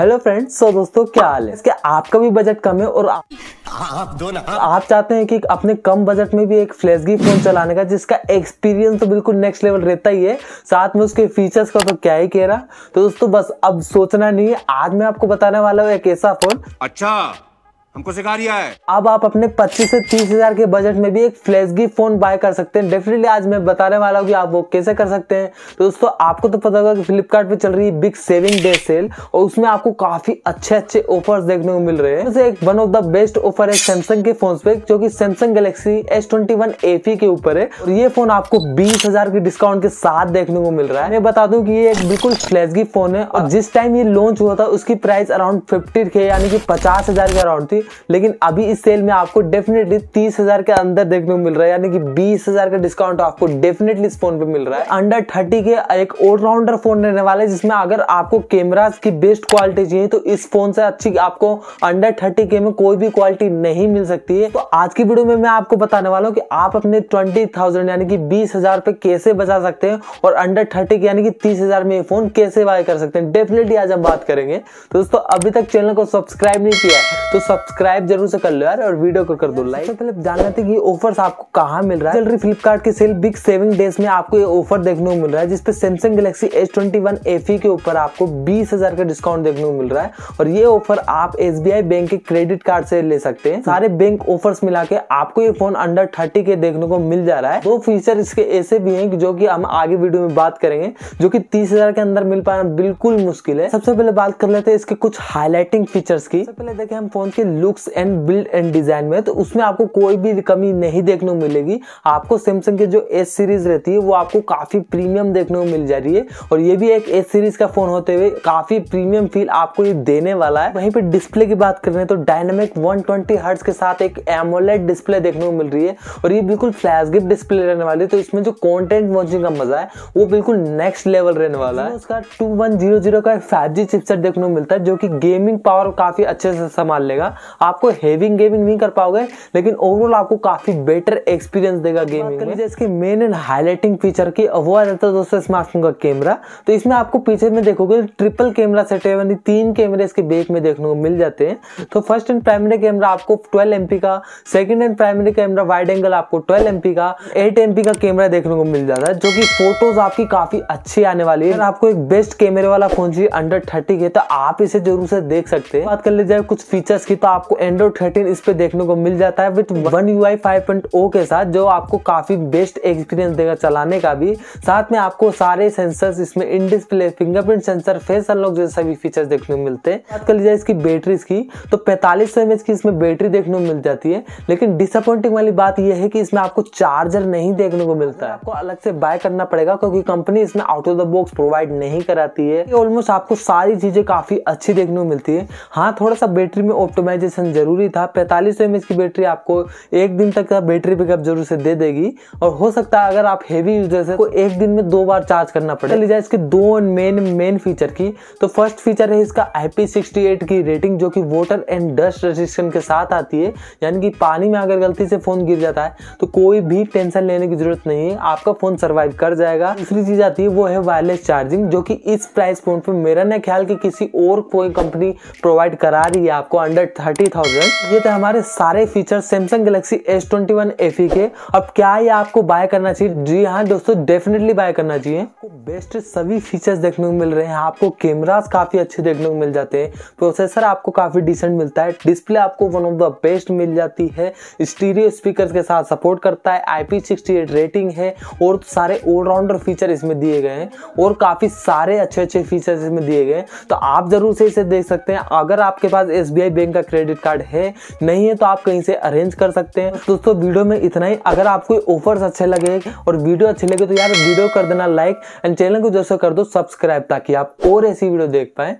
hello friends so दोस्तों क्या हाल है इसके आपका भी बजट कम है और आप आप दोनों आप चाहते हैं कि अपने कम बजट में भी एक फ्लैशगी फोन चलाने का जिसका एक्सपीरियंस तो बिल्कुल नेक्स्ट लेवल रहता ही है साथ में उसके फीचर्स का तो क्या ही कह रहा तो दोस्तों बस अब सोचना नहीं है आज मैं आपको बताने वाला हूँ एक ऐसा फोन अच्छा हमको सिखा रिया है अब आप अपने 25 से 30 हजार के बजट में भी एक फ्लैशगी फोन बाय कर सकते हैं डेफिनेटली आज मैं बताने वाला हूँ कि आप वो कैसे कर सकते हैं तो दोस्तों आपको तो पता होगा कि फ्लिपकार्ट चल रही है बिग सेविंग डे सेल और उसमें आपको काफी अच्छे अच्छे ऑफर देखने को मिल रहे हैं एक one of the best offer है सैमसंग के फोन पे जो की सैमसंग गैलेक्सी एस ट्वेंटी के ऊपर है और ये फोन आपको बीस के डिस्काउंट के साथ देखने को मिल रहा है मैं बता दू की ये एक बिल्कुल फ्लैशगी फोन है और जिस टाइम ये लॉन्च हुआ था उसकी प्राइस अराउंड फिफ्टी यानी कि पचास के अराउंड थी लेकिन अभी इस सेल में आपको डेफिनेटली तीस हजार के अंदर देखने को मिल रहा है यानी कि बीस हजार का डिस्काउंट आपको डेफिनेटली इस फोन पे मिल रहा है अंडर थर्टी के एक ऑलराउंडर फोन रहने वाला है जिसमें अगर आपको कैमराज की बेस्ट क्वालिटी चाहिए तो इस फोन से अच्छी आपको अंडर थर्टी के में कोई भी क्वालिटी नहीं मिल सकती है तो आज की वीडियो में मैं आपको बताने वाला हूँ कि आप अपने ट्वेंटी थाउजेंड यानी कि बीस हजार पे कैसे बचा सकते हैं और अंडर थर्टी यानी कि तीस हजार में फोन कैसे बाय कर सकते हैं डेफिनेटली आज हम बात करेंगे तो दोस्तों अभी तक चैनल को सब्सक्राइब नहीं किया है तो सब्सक्राइब सब्सक्राइब जरूर से कर लो यार और वीडियो को कर दो लाइक पहले जानना था कि ऑफर्स आपको कहाँ मिल रहा है चल रही फ्लिपकार्ट की सेल बिग सेविंग डेज में आपको ये ऑफर देखने को मिल रहा है जिसपे Samsung galaxy S twenty one F के ऊपर आपको बीस हजार का डिस्काउंट देखने को मिल रहा है और ये ऑफर आप एस बैंक के क्रेडिट कार्ड से ले सकते हैं सारे बैंक ऑफर्स मिला के आपको ये फोन अंडर थर्टी के देखने को मिल जा रहा है दो फीचर इसके ऐसे भी हैं जो कि हम आगे वीडियो में बात करेंगे जो कि तीस हजार के अंदर मिल पाना बिल्कुल मुश्किल है सबसे पहले बात कर लेते हैं इसके कुछ हाईलाइटिंग फीचर्स की सबसे पहले देखें हम फोन के looks and build and design में तो उसमें आपको कोई भी कमी नहीं देखने को मिलेगी आपको सैमसंग की जो एस सीरीज़ रहती है वो आपको काफ़ी प्रीमियम देखने को मिल जा रही है और ये भी एक एस सीरीज़ का फ़ोन होते हुए काफ़ी प्रीमियम फील आपको ये देने वाला है वहीं पर डिस्प्ले की बात करें तो डायनेमिक वन ट्वेंटी के साथ एक एमोलेट डिस्प्ले देखने को मिल रही है और ये बिल्कुल फ्लैश गिफ्ट डिस्प्ले रहने वाली है तो इसमें जो कॉन्टेंट वॉचिंग का मजा है वो बिल्कुल नेक्स्ट लेवल रहने वाला है उसका टू वन जीरो जीरो का फाइव जी चिपसेट देखने को मिलता है जो कि गेमिंग पावर काफ़ी अच्छे से संभाल लेगा आपको हेविंग गेमिंग नहीं कर पाओगे लेकिन ओवरऑल आपको काफी बेटर एक्सपीरियंस देगा गेमिंग में इसकी मेन एंड हाईलाइटिंग फीचर की वो आ जाता है दोस्तों स्मार्टफोन का कैमरा तो इसमें आपको पीछे में देखोगे ट्रिपल कैमरा सेट है यानी तीन कैमरे इसके बेक में देखने को मिल जाते हैं तो फर्स्ट एंड प्राइमरी कैमरा आपको ट्वेल्व एम का second and primary camera wide angle आपको ट्वेल्व एम का एट एम का कैमरा देखने को मिल जाता है जो की फोटोज आपकी काफी अच्छी आने वाली है आपको एक बेस्ट कैमरे वाला फोन चाहिए अंडर थर्टी के तो आप इसे जरूर से देख सकते हैं बात कर लीजिए कुछ फीचर्स की तो आपको एंड्रॉइड थर्टीन इस पे देखने को मिल जाता है विथ वन यू आई के साथ जो आपको काफ़ी बेस्ट एक्सपीरियंस देगा चलाने का भी साथ में आपको सारे सेंसर इसमें in display fingerprint sensor face unlock जैसे सभी फीचर्स देखने को मिलते हैं बात कर लीजिए इसकी बैटरीज की तो पैंतालीस सौ की इसमें बैटरी देखने को मिल जाती है लेकिन डिसअपॉइंटिंग वाली बात यह है कि इसमें आपको चार्जर नहीं देखने को मिलता है आपको अलग से बाय करना पड़ेगा क्योंकि कंपनी इसमें out of the box provide नहीं कराती है ऑलमोस्ट आपको सारी चीज़ें काफ़ी अच्छी देखने को मिलती है हाँ थोड़ा सा बैटरी में ऑप्टोमाइज चार्जेशन ज़रूरी था पैंतालीस सौ की बैटरी आपको एक दिन तक का बैटरी बैकअप जरूर से दे देगी और हो सकता है अगर आप हेवी यूजर है तो एक दिन में दो बार चार्ज करना पड़े लीजिए इसके दो मेन मेन फीचर की तो फर्स्ट फीचर है इसका आई की रेटिंग जो कि वाटर एंड डस्ट रेजिस्टेंट के साथ आती है यानी कि पानी में अगर गलती से फ़ोन गिर जाता है तो कोई भी टेंशन लेने की ज़रूरत नहीं है आपका फ़ोन सर्वाइव कर जाएगा दूसरी चीज़ आती है वो है वायरलेस चार्जिंग जो कि इस प्राइस पॉइंट पे मेरा ना ख्याल कि किसी और कोई कंपनी प्रोवाइड करा रही है आपको अंडर थर्टी थर्टी थाउजेंड ये थे हमारे सारे feature Samsung galaxy S twenty one F के अब क्या ये आपको बाय करना चाहिए जी हाँ दोस्तों डेफिनेटली बाय करना चाहिए आपको बेस्ट सभी फीचर्स देखने को मिल रहे हैं आपको कैमराज काफी अच्छे देखने को मिल जाते हैं प्रोसेसर आपको काफी डिसेंट मिलता है डिस्प्ले आपको वन ऑफ द बेस्ट मिल जाती है स्टीरियो स्पीकर के साथ सपोर्ट करता है आई रेटिंग है और सारे ऑलराउंडर फीचर इसमें दिए गए हैं और काफी सारे अच्छे अच्छे फीचर्स इसमें दिए गए हैं तो आप जरूर से इसे देख सकते हैं अगर आपके पास एस बैंक का क्रेडिट क्रेडिट कार्ड है नहीं है तो आप कहीं से अरेंज कर सकते हैं दोस्तों वीडियो में इतना ही अगर आपको ऑफर्स अच्छे लगे और वीडियो अच्छे लगे तो यार वीडियो कर देना लाइक एंड चैनल को जैसे कर दो सब्सक्राइब ताकि आप और ऐसी वीडियो देख पाए